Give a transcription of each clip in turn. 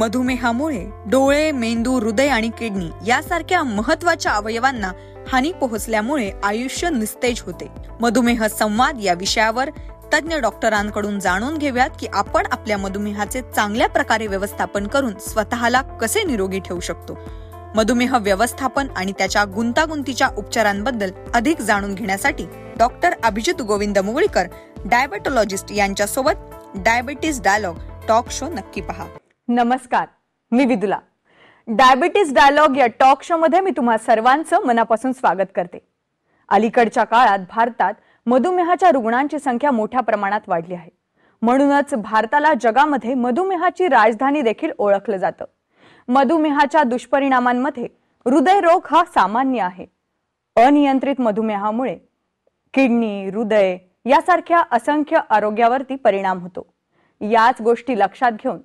मधुमेहामुळे डोळे मेंदू हृदय आणि किडनी यासारख्या महत्वाच्या अवयवांना हानी पोहोचल्यामुळे आयुष्य निस्तेज होते मधुमेह संवाद या विषयावर तज्ज्ञ डॉक्टरांकडून जाणून घेऊयात की आपण आपल्या मधुमेहाचे चांगल्या प्रकारे व्यवस्थापन करून स्वतःला कसे निरोगी ठेवू शकतो मधुमेह व्यवस्थापन आणि त्याच्या गुंतागुंतीच्या उपचारांबद्दल अधिक जाणून घेण्यासाठी डॉक्टर अभिजित गोविंद मुगळीकर डायबेटोलॉजिस्ट यांच्यासोबत डायबेटीस डायलॉग टॉक शो नक्की पहा नमस्कार मी विदुला डायबिटीज डायलॉग या टॉक शो मध्ये मी तुम्हा सर्वांचं मनापासून स्वागत करते अलीकडच्या काळात भारतात मधुमेहाच्या रुग्णांची संख्या मोठ्या प्रमाणात वाढली आहे म्हणूनच भारताला जगामध्ये मधुमेहाची राजधानी देखील ओळखलं जातं मधुमेहाच्या दुष्परिणामांमध्ये हृदयरोग हा सामान्य आहे अनियंत्रित मधुमेहामुळे किडनी हृदय यासारख्या असंख्य आरोग्यावरती परिणाम होतो याच गोष्टी लक्षात घेऊन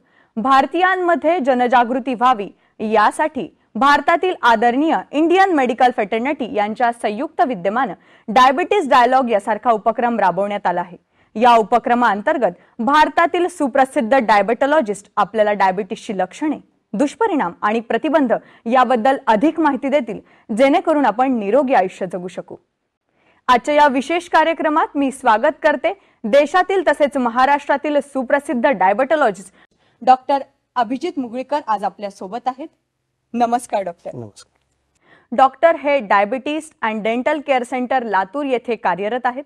भारतीयांमध्ये जनजागृती व्हावी यासाठी भारतातील आदरणीय इंडियन मेडिकल फेटर्निटी यांच्या संयुक्त विद्यमानं डायबिटीस डायलॉग यासारखा उपक्रम राबवण्यात आला आहे या उपक्रमाअंतर्गत भारतातील सुप्रसिद्ध डायबेटॉलॉजिस्ट आपल्याला डायबिटीसची लक्षणे दुष्परिणाम आणि प्रतिबंध याबद्दल अधिक माहिती देतील जेणेकरून आपण निरोगी आयुष्य जगू शकू आजच्या या विशेष कार्यक्रमात मी स्वागत करते देशातील तसेच महाराष्ट्रातील सुप्रसिद्ध डायबेटॉलॉजिस्ट डॉक्टर अभिजित मुगळीकर आज आपल्या सोबत आहेत नमस्कार डॉक्टर डॉक्टर हे diabetes and dental care center Latur येथे कार्यरत आहेत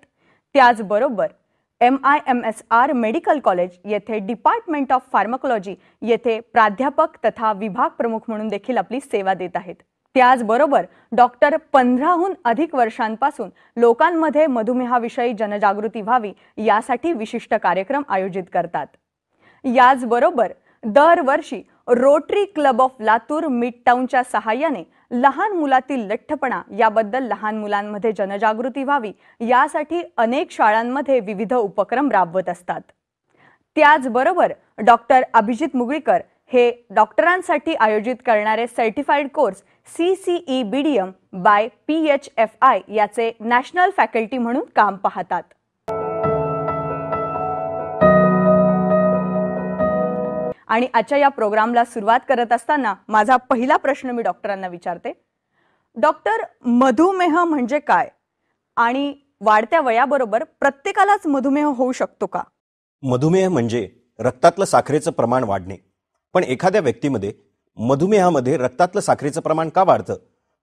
त्याचबरोबर M I M S R medical college येथे डिपार्टमेंट ऑफ फार्माकोलॉजी येथे प्राध्यापक तथा विभाग प्रमुख म्हणून देखील आपली सेवा देत आहेत त्याचबरोबर डॉक्टर पंधराहून अधिक वर्षांपासून लोकांमध्ये मधुमेहाविषयी जनजागृती व्हावी यासाठी विशिष्ट कार्यक्रम आयोजित करतात याचबरोबर दरवर्षी rotary club of Latur mid टाऊनच्या सहाय्याने लहान मुलातील लठ्ठपणा याबद्दल लहान मुलांमध्ये जनजागृती व्हावी यासाठी अनेक शाळांमध्ये विविध उपक्रम राबवत असतात त्याचबरोबर डॉक्टर अभिजित मुगळीकर हे डॉक्टरांसाठी आयोजित करणारे certified course C C E B D M by P H F I याचे नॅशनल फॅकल्टी म्हणून काम पाहतात आणि आजच्या या प्रोग्रामला सुरुवात करत असताना माझा पहिला प्रश्न मी डॉक्टरांना विचारते डॉक्टर मधुमेह म्हणजे काय आणि वाढत्या वयाबरोबर प्रत्येकालाच मधुमेह होऊ शकतो का मधुमेह म्हणजे रक्तातलं साखरेचं प्रमाण वाढणे पण एखाद्या व्यक्तीमध्ये मधुमेहामध्ये रक्तातलं साखरेचं प्रमाण का वाढतं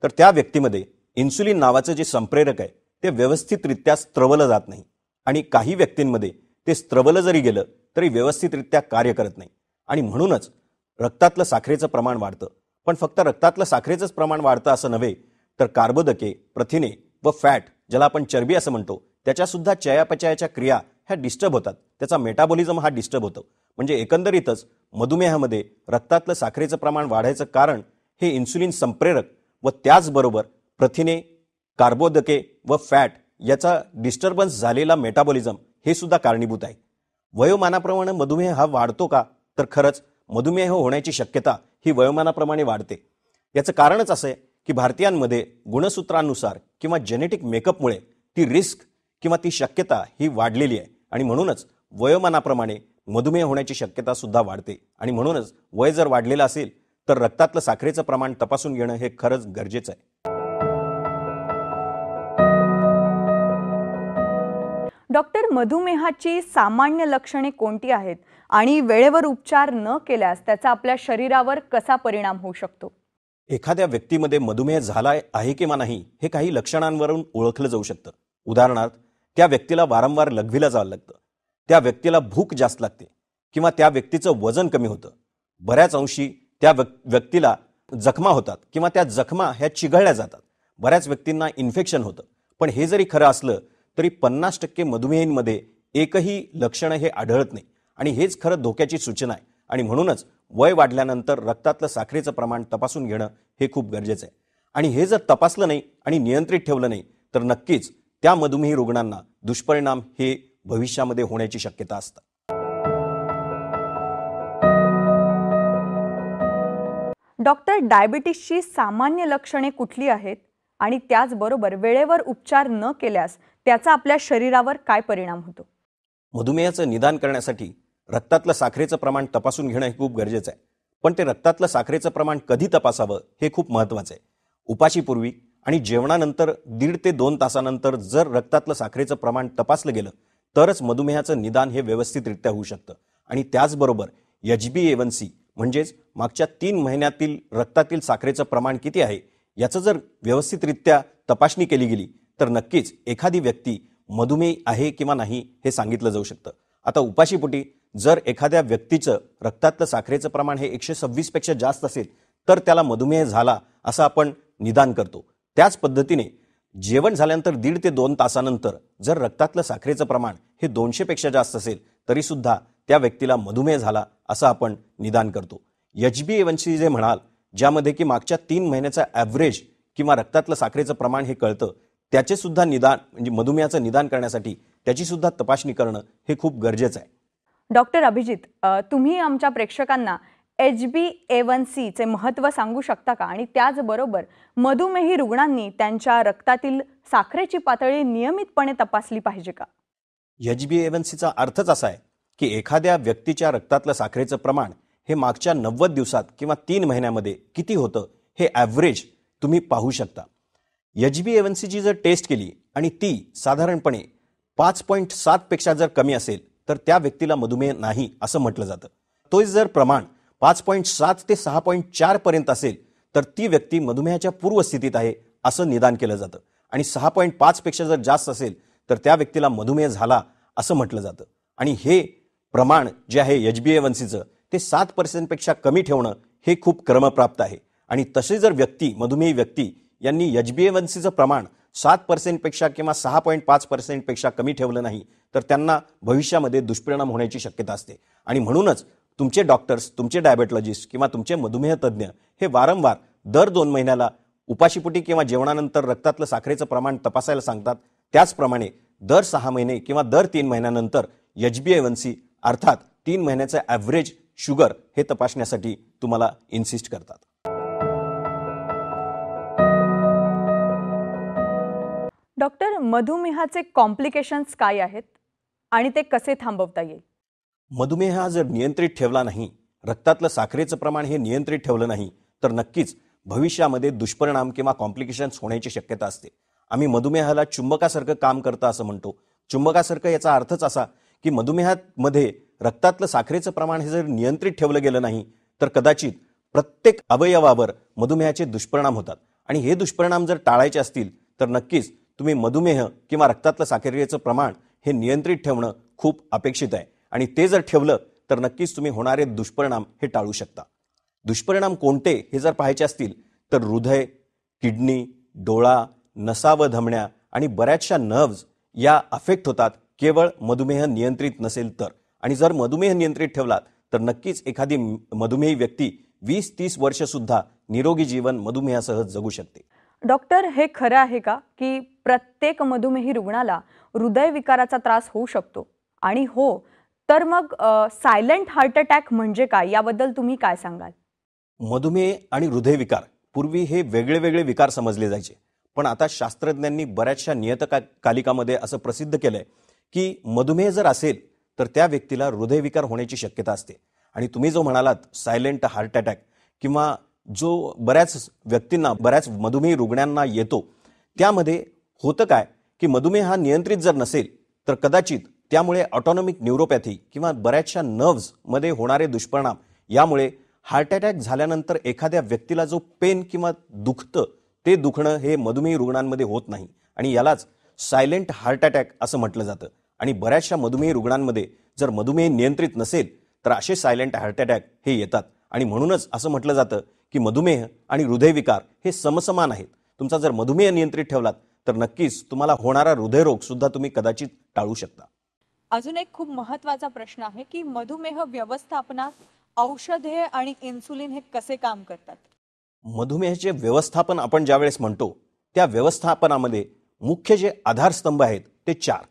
तर त्या व्यक्तीमध्ये इन्सुलिन नावाचं जे संप्रेरक आहे ते व्यवस्थितरित्या स्त्रवलं जात नाही आणि काही व्यक्तींमध्ये ते स्त्रवलं जरी गेलं तरी व्यवस्थितरित्या कार्य करत नाही आणि म्हणूनच रक्तातलं साखरेचं प्रमाण वाढतं पण फक्त रक्तातलं साखरेचंच प्रमाण वाढतं असं नव्हे तर कार्बोदके प्रथिने व फॅट ज्याला आपण चरबी असं म्हणतो त्याच्यासुद्धा चयापचयाच्या क्रिया ह्या डिस्टर्ब होतात त्याचा मेटाबॉलिझम हा डिस्टर्ब होतो म्हणजे एकंदरीतच मधुमेहामध्ये रक्तातलं साखरेचं प्रमाण वाढायचं कारण हे इन्सुलिन संप्रेरक व त्याचबरोबर प्रथिने कार्बोदके व फॅट याचा डिस्टर्बन्स झालेला मेटाबॉलिझम हे सुद्धा कारणीभूत आहे वयोमानाप्रमाणे मधुमेह हा वाढतो का तर खरंच मधुमेह होण्याची शक्यता ही वयोमानाप्रमाणे वाढते याचं कारणच असं आहे की भारतीयांमध्ये गुणसूत्रांनुसार किंवा जेनेटिक मेकअपमुळे ती रिस्क किंवा ती शक्यता ही वाढलेली आहे आणि म्हणूनच वयोमानाप्रमाणे मधुमेह होण्याची शक्यता सुद्धा वाढते आणि म्हणूनच वय जर वाढलेलं असेल तर रक्तातलं साखरेचं प्रमाण तपासून घेणं हे खरंच गरजेचं आहे डॉक्टर मधुमेहाची सामान्य लक्षणे कोणती आहेत आणि वेळेवर उपचार न केल्यास त्याचा आपल्या शरीरावर कसा परिणाम होऊ शकतो एखाद्या व्यक्तीमध्ये मधुमेह झाला आहे किंवा नाही हे काही लक्षणांवरून ओळखलं जाऊ शकतं उदाहरणार्थ त्या व्यक्तीला वारंवार लघवीला जावं लागतं त्या व्यक्तीला भूक जास्त लागते किंवा त्या व्यक्तीचं वजन कमी होतं बऱ्याच अंशी त्या व्यक्तीला जखमा होतात किंवा त्या जखमा ह्या चिघळल्या जातात बऱ्याच व्यक्तींना इन्फेक्शन होतं पण हे जरी खरं असलं तरी पन्नास टक्के मधुमेहींमध्ये एकही लक्षणं हे आढळत नाही आणि हेच खरं धोक्याची सूचना आहे आणि म्हणूनच वय वाढल्यानंतर रक्तातलं साखरेचं प्रमाण तपासून घेणं हे खूप गरजेचं आहे आणि हे जर तपासलं नाही आणि नियंत्रित ठेवलं नाही तर नक्कीच त्या मधुमेही रुग्णांना दुष्परिणाम हे भविष्यामध्ये होण्याची शक्यता असतात डॉक्टर डायबिटीसची सामान्य लक्षणे कुठली आहेत आणि त्याचबरोबर वेळेवर उपचार न केल्यास त्याचा आपल्या शरीरावर काय परिणाम होतो मधुमेहाचं निदान करण्यासाठी रक्तातलं साखरेचं प्रमाण तपासून घेणं हे खूप गरजेचं आहे पण ते रक्तातलं साखरेचं प्रमाण कधी तपासावं हे खूप महत्वाचं आहे उपाशीपूर्वी आणि जेवणानंतर दीड ते दोन तासानंतर जर रक्तातलं साखरेचं प्रमाण तपासलं गेलं तरच मधुमेहाचं निदान हे व्यवस्थितरित्या होऊ शकतं आणि त्याचबरोबर एच बी एवन सी म्हणजेच मागच्या तीन महिन्यातील रक्तातील साखरेचं प्रमाण किती आहे याचं जर व्यवस्थितरित्या तपासणी केली गेली तर नक्कीच एखादी व्यक्ती मधुमेह आहे किंवा नाही हे सांगितलं जाऊ शकतं आता उपाशीपोटी जर एखाद्या व्यक्तीचं रक्तातलं साखरेचं प्रमाण हे एकशे सव्वीसपेक्षा जास्त असेल तर त्याला मधुमेह झाला असं आपण निदान करतो त्याच पद्धतीने जेवण झाल्यानंतर दीड ते दोन तासानंतर जर रक्तातलं साखरेचं प्रमाण हे दोनशेपेक्षा जास्त असेल तरीसुद्धा त्या व्यक्तीला मधुमेह झाला असं आपण निदान करतो एच बी एवनसी जे म्हणाल ज्यामध्ये की मागच्या तीन महिन्याचा ॲव्हरेज किंवा रक्तातलं साखरेचं प्रमाण हे कळतं त्याचे सुद्धा निदान म्हणजे मधुमेहाचं निदान करण्यासाठी त्याची सुद्धा तपासणी करणं हे खूप गरजेचं आहे डॉक्टर अभिजित तुम्ही आमच्या प्रेक्षकांना एच बी ए वन सीचे महत्त्व सांगू शकता का आणि त्याचबरोबर मधुमेही रुग्णांनी त्यांच्या रक्तातील साखरेची पातळी नियमितपणे तपासली पाहिजे का एच बी ए वन सीचा अर्थच असा आहे की एखाद्या व्यक्तीच्या रक्तातलं साखरेचं प्रमाण हे मागच्या नव्वद दिवसात किंवा तीन महिन्यामध्ये किती होतं हे ॲव्हरेज तुम्ही पाहू शकता एच बी एवन्सीची जर टेस्ट केली आणि ती साधारणपणे पाच पॉईंट सातपेक्षा जर कमी असेल तर त्या व्यक्तीला मधुमेह नाही असं म्हटलं जातं तोच जर प्रमाण पाच पॉईंट सात ते सहा पॉईंट चारपर्यंत असेल तर ती व्यक्ती मधुमेहाच्या पूर्वस्थितीत आहे असं निदान केलं जातं आणि सहा पॉईंट पाचपेक्षा जर जास्त असेल तर त्या व्यक्तीला मधुमेह झाला असं म्हटलं जातं आणि हे प्रमाण जे आहे एच बी सीचं ते सात पर्सेंटपेक्षा कमी ठेवणं हे खूप क्रमप्राप्त आहे आणि तसे जर व्यक्ती मधुमेही व्यक्ती यांनी वनसीचं प्रमाण सात पर्सेंटपेक्षा किंवा सहा पॉईंट पाच पर्सेंटपेक्षा कमी ठेवलं नाही तर त्यांना भविष्यामध्ये दुष्परिणाम होण्याची शक्यता असते आणि म्हणूनच तुमचे डॉक्टर्स तुमचे डायबेटॉलॉजिस्ट किंवा तुमचे मधुमेह तज्ज्ञ हे वारंवार दर दोन महिन्याला उपाशीपुटी किंवा जेवणानंतर रक्तातलं साखरेचं प्रमाण तपासायला सांगतात त्याचप्रमाणे दर सहा महिने किंवा दर तीन महिन्यानंतर एच बी अर्थात तीन महिन्याचं ॲव्हरेज शुगर हे तपासण्यासाठी तुम्हाला इन्सिस्ट करतात डॉक्टर मधुमेहाचे कॉम्प्लिकेशन्स काय आहेत आणि ते कसे थांबवता येईल मधुमेह जर नियंत्रित ठेवला नाही रक्तातलं साखरेचं प्रमाण हे नियंत्रित ठेवलं नाही तर नक्कीच भविष्यामध्ये दुष्परिणाम किंवा कॉम्प्लिकेशन्स होण्याची शक्यता असते आम्ही मधुमेहाला चुंबकासारखं काम करतं असं म्हणतो चुंबकासारखं याचा अर्थच असा की मधुमेहामध्ये रक्तातलं साखरेचं प्रमाण हे जर नियंत्रित ठेवलं गेलं नाही तर कदाचित प्रत्येक अवयवावर मधुमेहाचे दुष्परिणाम होतात आणि हे दुष्परिणाम जर टाळायचे असतील तर नक्कीच तुम्ही मधुमेह किंवा रक्तातलं साखरेचं प्रमाण हे नियंत्रित ठेवणं खूप अपेक्षित आहे आणि ते जर ठेवलं तर नक्कीच तुम्ही होणारे दुष्परिणाम हे टाळू शकता दुष्परिणाम कोणते हे जर पाहायचे असतील तर हृदय किडनी डोळा नसा व धमण्या आणि बऱ्याचशा नर्व्ज या अफेक्ट होतात केवळ मधुमेह नियंत्रित नसेल तर आणि जर मधुमेह नियंत्रित ठेवलात तर नक्कीच एखादी मधुमेही व्यक्ती वीस तीस वर्षसुद्धा निरोगी जीवन मधुमेहासह जगू शकते डॉक्टर हे खरं आहे का की प्रत्येक मधुमेही रुग्णाला हृदयविकाराचा त्रास होऊ शकतो आणि हो तर मग सायलेंट हार्ट अटॅक म्हणजे काय याबद्दल तुम्ही काय सांगाल मधुमेह आणि हृदयविकार पूर्वी हे वेगळे वेगळे विकार समजले जायचे पण आता शास्त्रज्ञांनी बऱ्याचशा नियतका कालिकामध्ये असं प्रसिद्ध केलंय की मधुमेह जर असेल तर त्या व्यक्तीला हृदयविकार होण्याची शक्यता असते आणि तुम्ही जो म्हणालात सायलेंट हार्ट अटॅक किंवा जो बऱ्याच व्यक्तींना बऱ्याच मधुमेह रुग्णांना येतो त्यामध्ये होतं काय की मधुमेह हा नियंत्रित जर नसेल तर कदाचित त्यामुळे ऑटॉनॉमिक न्यूरोपॅथी किंवा बऱ्याचशा नर्व्समध्ये होणारे दुष्परिणाम यामुळे हार्ट अटॅक झाल्यानंतर एखाद्या व्यक्तीला जो पेन किंवा दुखतं ते दुखणं हे मधुमेह रुग्णांमध्ये होत नाही आणि यालाच सायलेंट हार्ट अटॅक असं म्हटलं जातं आणि बऱ्याचशा मधुमेह रुग्णांमध्ये जर मधुमेह नियंत्रित नसेल तर असे सायलेंट हार्ट अटॅक हे येतात आणि म्हणूनच असं म्हटलं जातं की मधुमेह आणि हृदयविकार हे समसमान आहेत तुमचा जर मधुमेह नियंत्रित ठेवलात तर नक्कीच तुम्हाला होणारा हृदयरोग सुद्धा तुम्ही कदाचित टाळू शकता अजून एक खूप महत्वाचा प्रश्न आहे की मधुमेह व्यवस्थापनात औषधे आणि इन्सुलिन हे कसे काम करतात मधुमेहाचे व्यवस्थापन आपण ज्यावेळेस म्हणतो त्या व्यवस्थापनामध्ये मुख्य जे आधारस्तंभ आहेत ते चार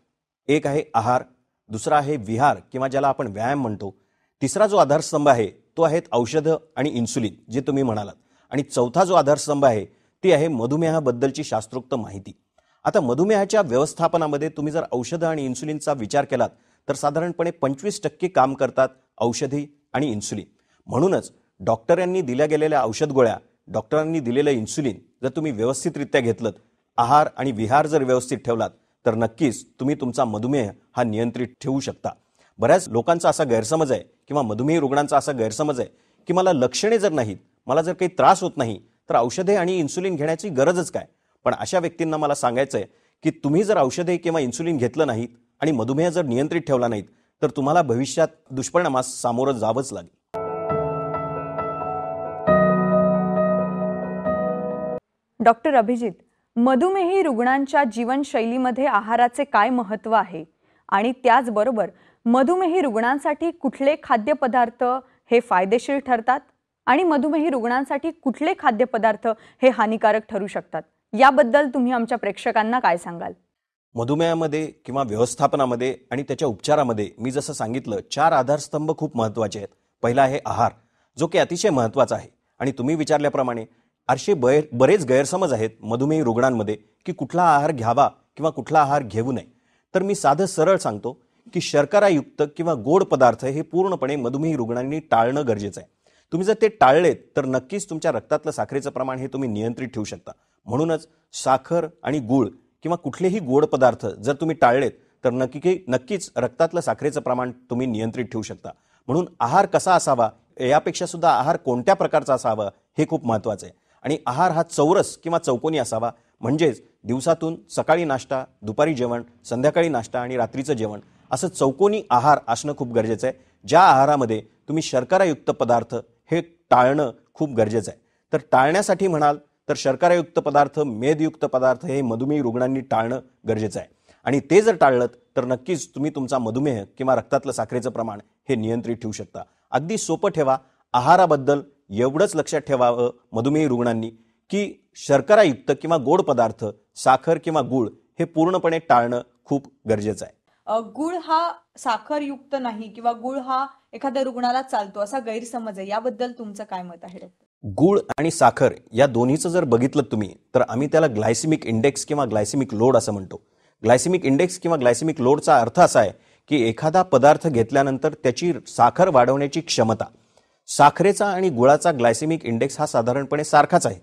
एक आहे आहार दुसरा आहे विहार किंवा ज्याला आपण व्यायाम म्हणतो तिसरा जो आधारस्तंभ आहे तो आहेत औषधं आणि इन्सुलिन जे तुम्ही म्हणालात आणि चौथा जो आधारस्तंभ आहे ती आहे मधुमेहाबद्दलची शास्त्रोक्त माहिती आता मधुमेहाच्या व्यवस्थापनामध्ये तुम्ही जर औषधं आणि इन्सुलिनचा विचार केलात तर साधारणपणे पंचवीस टक्के काम करतात औषधी आणि इन्सुलिन म्हणूनच डॉक्टरांनी दिल्या गेलेल्या औषध गोळ्या डॉक्टरांनी दिलेलं इन्सुलिन जर तुम्ही व्यवस्थितरित्या घेतलं आहार आणि विहार जर व्यवस्थित ठेवलात तर नक्कीच तुम्ही तुमचा मधुमेह हा नियंत्रित ठेवू शकता बऱ्याच लोकांचा असा गैरसमज आहे किंवा मधुमेह रुग्णांचा असा गैरसमज आहे की मला लक्षणे जर नाहीत मला जर काही त्रास होत नाही तर औषधे आणि इन्सुलिन घेण्याची गरजच काय पण अशा व्यक्तींना मला सांगायचं आहे की तुम्ही जर औषधे किंवा इन्सुलिन घेतलं नाहीत आणि मधुमेह जर नियंत्रित ठेवला नाहीत तर तुम्हाला भविष्यात दुष्परिणामास सामोरं जावंच लागेल डॉक्टर अभिजित मधुमेही रुग्णांच्या जीवनशैलीमध्ये आहाराचे काय महत्व आहे आणि त्याचबरोबर मधुमेही रुग्णांसाठी कुठले खाद्यपदार्थ हे फायदेशीर ठरतात आणि मधुमेही रुग्णांसाठी कुठले खाद्यपदार्थ हे हानिकारक ठरू शकतात याबद्दल तुम्ही आमच्या प्रेक्षकांना काय सांगाल मधुमेहामध्ये किंवा व्यवस्थापनामध्ये आणि त्याच्या उपचारामध्ये मी जसं सांगितलं चार आधारस्तंभ खूप महत्त्वाचे आहेत पहिला आहे आहार जो की अतिशय महत्त्वाचा आहे आणि तुम्ही विचारल्याप्रमाणे आरसे बरेच गैरसमज आहेत मधुमेही रुग्णांमध्ये की कुठला आहार घ्यावा किंवा कुठला आहार घेऊ नये तर मी साधं सरळ सांगतो की शर्करायुक्त किंवा गोड पदार्थ हे पूर्णपणे मधुमेह रुग्णांनी टाळणं गरजेचं आहे तुम्ही जर ते टाळलेत तर नक्कीच तुमच्या रक्तातलं साखरेचं प्रमाण हे तुम्ही नियंत्रित ठेवू शकता म्हणूनच साखर आणि गूळ किंवा कुठलेही गोड पदार्थ जर तुम्ही टाळलेत तर नक्की नक्कीच रक्तातलं साखरेचं प्रमाण तुम्ही नियंत्रित ठेवू शकता म्हणून आहार कसा असावा यापेक्षा सुद्धा आहार कोणत्या प्रकारचा असावा हे खूप महत्वाचं आहे आणि आहार हा चौरस किंवा चौकोनी असावा म्हणजेच दिवसातून सकाळी नाश्ता दुपारी जेवण संध्याकाळी नाश्ता आणि रात्रीचं जेवण असं चौकोनी आहार असणं खूप गरजेचं आहे ज्या आहारामध्ये तुम्ही शर्करायुक्त पदार्थ हे टाळणं खूप गरजेचं आहे तर टाळण्यासाठी म्हणाल तर शर्करायुक्त पदार्थ मेदयुक्त पदार्थ हे मधुमेह रुग्णांनी टाळणं गरजेचं आहे आणि ते जर टाळलं तर नक्कीच तुम्ही तुमचा मधुमेह किंवा रक्तातलं साखरेचं प्रमाण हे नियंत्रित ठेवू शकता अगदी सोपं ठेवा आहाराबद्दल एवढंच लक्षात ठेवावं मधुमेही रुग्णांनी की शर्करायुक्त किंवा गोड पदार्थ साखर किंवा गूळ हे पूर्णपणे टाळणं खूप गरजेचं आहे गुळ हा साखरयुक्त नाही किंवा गुळ हा एखाद्या रुग्णाला चालतो असा गैरसमज आहे याबद्दल तुमचं काय मत आहे डॉक्टर गुळ आणि साखर या दोन्हीचं जर बघितलं तुम्ही तर आम्ही त्याला ग्लायसिमिक इंडेक्स किंवा ग्लायसिमिक लोड असं म्हणतो ग्लायसिमिक इंडेक्स किंवा ग्लायसिमिक लोडचा अर्थ असा आहे की एखादा पदार्थ घेतल्यानंतर त्याची साखर वाढवण्याची क्षमता साखरेचा आणि गुळाचा ग्लायसिमिक इंडेक्स हा साधारणपणे सारखाच आहे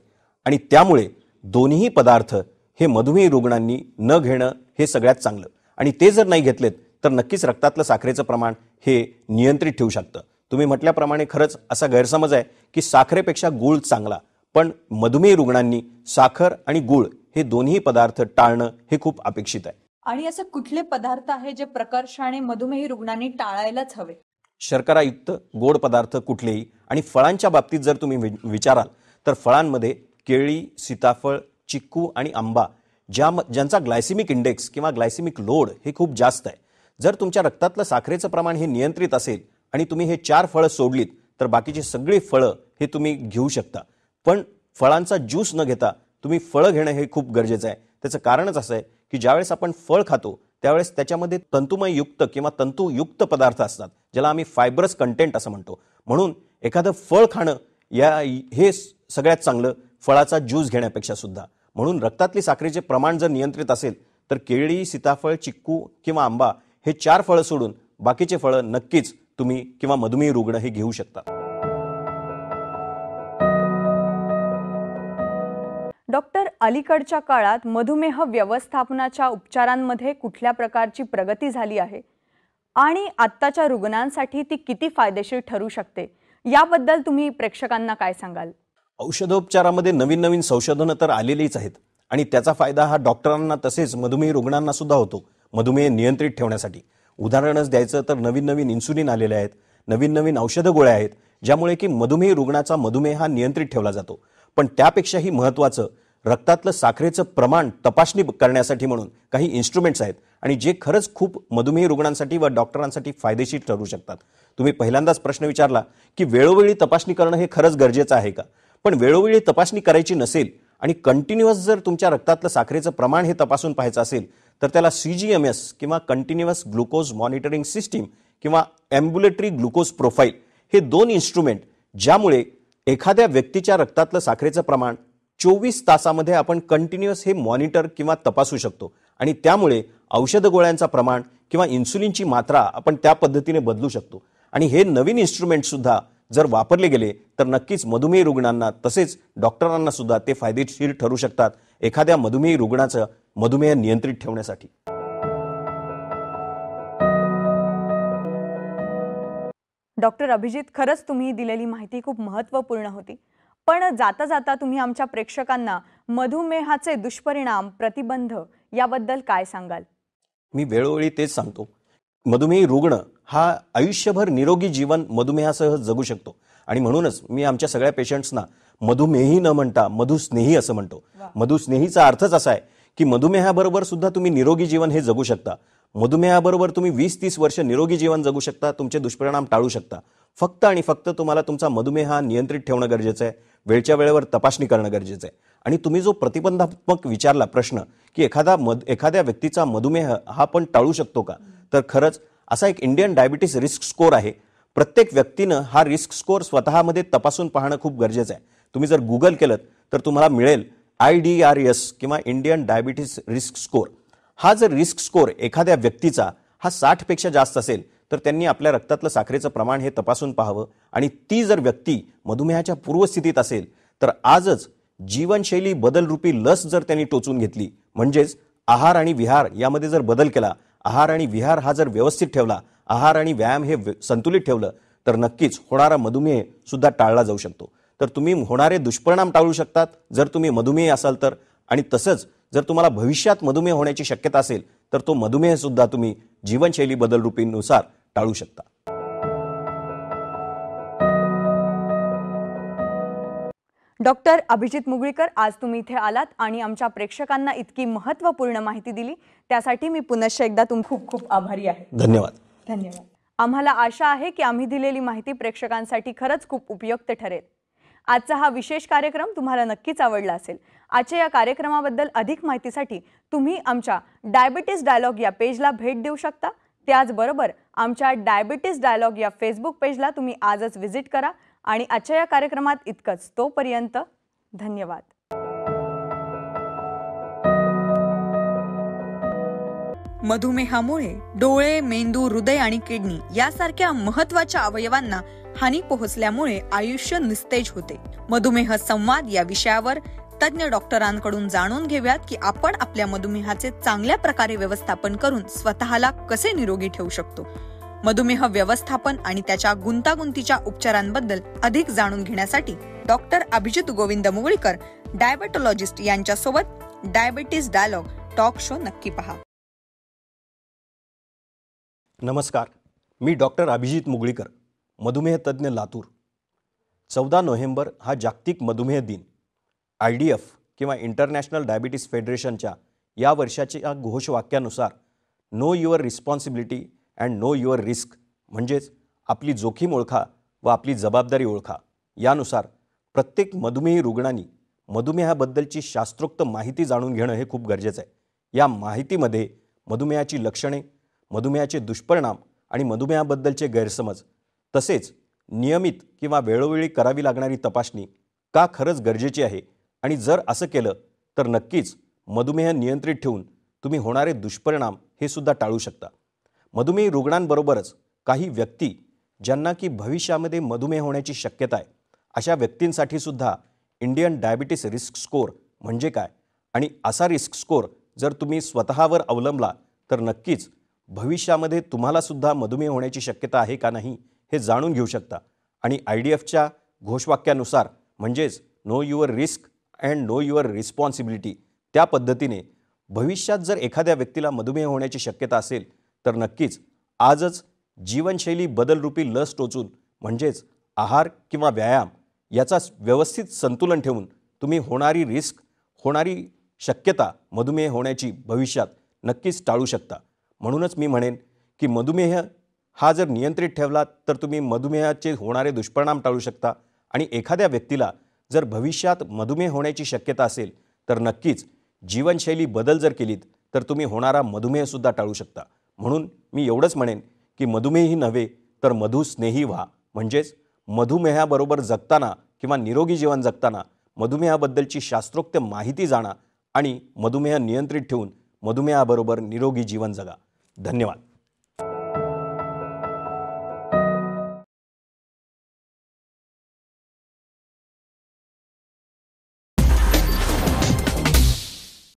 आणि त्यामुळे दोन्ही पदार्थ हे मधुमेह रुग्णांनी न घेणं हे सगळ्यात चांगलं आणि ते जर नाही घेतलेत तर नक्कीच रक्तातलं साखरेचं प्रमाण हे नियंत्रित ठेवू शकतं तुम्ही म्हटल्याप्रमाणे खरंच असा गैरसमज आहे की साखरेपेक्षा गूळ चांगला पण मधुमेह रुग्णांनी साखर आणि गूळ हे दोन्ही पदार्थ टाळणं हे खूप अपेक्षित आहे आणि असे कुठले पदार्थ आहे जे प्रकर्षाने मधुमेही रुग्णांनी टाळायलाच हवे शर्करायुक्त गोड पदार्थ कुठलेही आणि फळांच्या बाबतीत जर तुम्ही विचाराल तर फळांमध्ये केळी सीताफळ चिक्कू आणि आंबा ज्या ज्यांचा ग्लायसिमिक इंडेक्स किंवा ग्लायसिमिक लोड हे खूप जास्त आहे जर तुमच्या रक्तातलं साखरेचं प्रमाण हे नियंत्रित असेल आणि तुम्ही हे चार फळं सोडलीत तर बाकीची सगळी फळं हे तुम्ही घेऊ शकता पण फळांचा ज्यूस न घेता तुम्ही फळं घेणं हे खूप गरजेचं आहे त्याचं कारणच असं आहे की ज्यावेळेस आपण फळ खातो त्यावेळेस त्याच्यामध्ये तंतुमयुक्त युक्त किंवा तंतुयुक्त पदार्थ असतात ज्याला आम्ही फायबरस कंटेंट असं म्हणतो म्हणून एखादं फळ खाणं या हे सगळ्यात चांगलं फळाचा ज्यूस घेण्यापेक्षा सुद्धा म्हणून रक्तातली साखरेचे प्रमाण जर नियंत्रित असेल तर केळी सीताफळ चिक्कू किंवा आंबा हे चार फळं सोडून बाकीचे फळं नक्कीच तुम्ही किंवा मधुमेह रुग्ण हे घेऊ शकता डॉक्टर अलीकडच्या काळात मधुमेह व्यवस्थापनाच्या उपचारांमध्ये कुठल्या प्रकारची प्रगती झाली आहे आणि आत्ताच्या रुग्णांसाठी ती किती फायदेशीर ठरू शकते याबद्दल तुम्ही प्रेक्षकांना काय सांगाल औषधोपचारामध्ये नवीन नवीन संशोधनं तर आलेलीच आहेत आणि त्याचा फायदा हा डॉक्टरांना तसेच मधुमेह रुग्णांना सुद्धा होतो मधुमेह नियंत्रित ठेवण्यासाठी उदाहरणच द्यायचं तर नवीन नवीन इन्सुलिन आलेले आहेत नवीन नवीन औषध गोळ्या आहेत ज्यामुळे की मधुमेह रुग्णाचा मधुमेह हा नियंत्रित ठेवला जातो पण त्यापेक्षाही महत्त्वाचं रक्तातलं साखरेचं प्रमाण तपासणी करण्यासाठी म्हणून काही इन्स्ट्रुमेंट्स आहेत आणि जे खरंच खूप मधुमेह रुग्णांसाठी व डॉक्टरांसाठी फायदेशीर ठरू शकतात तुम्ही पहिल्यांदाच प्रश्न विचारला की वेळोवेळी तपासणी करणं हे खरंच गरजेचं आहे का पण वेळोवेळी तपासणी करायची नसेल आणि कंटिन्युअस जर तुमच्या रक्तातलं साखरेचं प्रमाण हे तपासून पाहायचं असेल तर त्याला सी जी एम एस किंवा कंटिन्युअस ग्लुकोज मॉनिटरिंग सिस्टीम किंवा ॲम्ब्युलेटरी ग्लुकोज प्रोफाईल हे दोन इन्स्ट्रुमेंट ज्यामुळे एखाद्या व्यक्तीच्या रक्तातलं साखरेचं प्रमाण चोवीस तासामध्ये आपण कंटिन्युअस हे मॉनिटर किंवा तपासू शकतो आणि त्यामुळे औषध गोळ्यांचा प्रमाण किंवा इन्सुलिनची मात्रा आपण त्या पद्धतीने बदलू शकतो आणि हे नवीन इन्स्ट्रुमेंटसुद्धा जर वापरले गेले तर नक्कीच मधुमेह रुग्णांना तसेच डॉक्टरांना सुद्धा ते फायदेशीर ठरू शकतात एखाद्या मधुमेह रुग्णाचं मधुमेह नियंत्रित ठेवण्यासाठी डॉक्टर अभिजित खरंच तुम्ही दिलेली माहिती खूप महत्वपूर्ण होती पण जाता जाता तुम्ही आमच्या प्रेक्षकांना मधुमेहाचे दुष्परिणाम प्रतिबंध याबद्दल काय सांगाल मी वेळोवेळी तेच सांगतो मधुमेही रुग्ण हा आयुष्यभर निरोगी जीवन मधुमेहासह जगू शकतो आणि म्हणूनच मी आमच्या सगळ्या पेशंट्सना मधुमेही न म्हणता मधुस्नेही असं म्हणतो मधुस्नेहीचा अर्थच असा आहे की मधुमेहाबरोबर सुद्धा तुम्ही निरोगी जीवन हे जगू शकता मधुमेहाबरोबर तुम्ही वीस तीस वर्ष निरोगी जीवन जगू शकता तुमचे दुष्परिणाम टाळू शकता फक्त आणि फक्त तुम्हाला तुमचा मधुमेह नियंत्रित ठेवणं गरजेचं आहे वेळच्या वेळेवर तपासणी करणं गरजेचं आहे आणि तुम्ही जो प्रतिबंधात्मक विचारला प्रश्न की एखादा मध एखाद्या व्यक्तीचा मधुमेह हा पण टाळू शकतो का तर खरंच असा एक इंडियन डायबिटीस रिस्क स्कोर आहे प्रत्येक व्यक्तीनं हा रिस्क स्कोर स्वतःमध्ये तपासून पाहणं खूप गरजेचं आहे तुम्ही जर गुगल केलं तर तुम्हाला मिळेल आय डी आर एस किंवा इंडियन डायबिटीस रिस्क स्कोर हा जर रिस्क स्कोर एखाद्या व्यक्तीचा हा साठपेक्षा जास्त असेल तर त्यांनी आपल्या रक्तातलं साखरेचं प्रमाण हे तपासून पाहावं आणि ती जर व्यक्ती मधुमेहाच्या पूर्वस्थितीत असेल तर आजच जीवनशैली बदलरूपी लस जर त्यांनी टोचून घेतली म्हणजेच आहार आणि विहार यामध्ये जर बदल केला आहार आणि विहार हा जर व्यवस्थित ठेवला आहार आणि व्यायाम हे संतुलित ठेवलं तर नक्कीच होणारा मधुमेह सुद्धा टाळला जाऊ शकतो तर तुम्ही होणारे दुष्परिणाम टाळू शकतात जर तुम्ही मधुमेह असाल तर आणि तसंच जर तुम्हाला भविष्यात मधुमेह होण्याची शक्यता असेल तर तो मधुमेह सुद्धा तुम्ही जीवनशैली बदल टाळू शकता डॉक्टर अभिजित मुगळीकर आज तुम्ही इथे आलात आणि आमच्या प्रेक्षकांना इतकी महत्त्वपूर्ण माहिती दिली त्यासाठी मी पुनश्च एकदा तुम खूप खूप आभारी आहे धन्यवाद धन्यवाद आम्हाला आशा आहे की आम्ही दिलेली माहिती प्रेक्षकांसाठी खरंच खूप उपयुक्त ठरेल आजचा हा विशेष कार्यक्रम तुम्हाला नक्कीच आवडला असेल आजच्या या कार्यक्रमाबद्दल अधिक माहितीसाठी तुम्ही आमच्या डायबिटीस डायलॉग या पेजला भेट देऊ शकता त्याचबरोबर आमच्या डायबिटीज डायलॉग या फेसबुक पेजला तुम्ही आजच व्हिजिट करा आणि आजच्या या कार्यक्रमात इतकंच तोपर्यंत धन्यवाद मधुमेहामुळे डोळे मेंदू हृदय आणि किडनी यासारख्या महत्वाच्या अवयवांना हानी पोहोचल्यामुळे आयुष्य निस्तेज होते मधुमेह संवाद या विषयावर तज्ज्ञ डॉक्टरांकडून जाणून घेऊयात की आपण आपल्या मधुमेहाचे चांगल्या प्रकारे व्यवस्थापन करून स्वतःला कसे निरोगी ठेवू शकतो मधुमेह व्यवस्थापन आणि त्याच्या गुंतागुंतीच्या उपचारांबद्दल अधिक जाणून घेण्यासाठी डॉक्टर अभिजित गोविंद मुगळीकर डायबेटोलॉजिस्ट यांच्यासोबत डायबेटीस डायलॉग टॉक शो नक्की पहा नमस्कार मी डॉक्टर अभिजित मुगळीकर मधुमेह तज्ज्ञ लातूर चौदा नोव्हेंबर हा जागतिक मधुमेह दिन आय डी एफ किंवा इंटरनॅशनल डायबिटीस फेडरेशनच्या या वर्षाच्या घोषवाक्यानुसार know your responsibility and know your risk म्हणजेच आपली जोखीम ओळखा व आपली जबाबदारी ओळखा यानुसार प्रत्येक मधुमेही रुग्णांनी मधुमेहाबद्दलची शास्त्रोक्त माहिती जाणून घेणं हे खूप गरजेचं आहे या माहितीमध्ये मधुमेहाची लक्षणे मधुमेहाचे दुष्परिणाम आणि मधुमेहाबद्दलचे गैरसमज तसेच नियमित किंवा वेळोवेळी करावी लागणारी तपासणी का खरंच गरजेची आहे आणि जर असं केलं तर नक्कीच मधुमेह नियंत्रित ठेवून तुम्ही होणारे दुष्परिणाम हे सुद्धा टाळू शकता मधुमेह रुग्णांबरोबरच काही व्यक्ती ज्यांना की भविष्यामध्ये मधुमेह होण्याची शक्यता आहे अशा व्यक्तींसाठी सुद्धा इंडियन डायबिटीस रिस्क स्कोर म्हणजे काय आणि असा रिस्क स्कोर जर तुम्ही स्वतःवर अवलंबला तर नक्कीच भविष्यामध्ये तुम्हाला सुद्धा मधुमेह होण्याची शक्यता आहे का नाही हे जाणून घेऊ शकता आणि आय डी एफच्या घोषवाक्यानुसार म्हणजेच know your risk and know your responsibility त्या पद्धतीने भविष्यात जर एखाद्या व्यक्तीला मधुमेह होण्याची शक्यता असेल तर नक्कीच आजच जीवनशैली बदलरूपी लस टोचून म्हणजेच आहार किंवा व्यायाम याचा व्यवस्थित संतुलन ठेवून तुम्ही होणारी रिस्क होणारी शक्यता मधुमेह होण्याची भविष्यात नक्कीच टाळू शकता म्हणूनच मी म्हणेन की मधुमेह हा जर नियंत्रित ठेवला तर तुम्ही मधुमेहाचे होणारे दुष्परिणाम टाळू शकता आणि एखाद्या व्यक्तीला जर भविष्यात मधुमेह होण्याची शक्यता असेल तर नक्कीच जीवनशैली बदल जर केलीत तर तुम्ही होणारा मधुमेहसुद्धा टाळू शकता म्हणून मी एवढंच म्हणेन की मधुमेही नव्हे तर मधुस्नेही व्हा म्हणजेच मधुमेहाबरोबर जगताना किंवा निरोगी जीवन जगताना मधुमेहाबद्दलची शास्त्रोक्त माहिती जाणा आणि मधुमेह नियंत्रित ठेवून मधुमेहाबरोबर निरोगी जीवन जगा धन्यवाद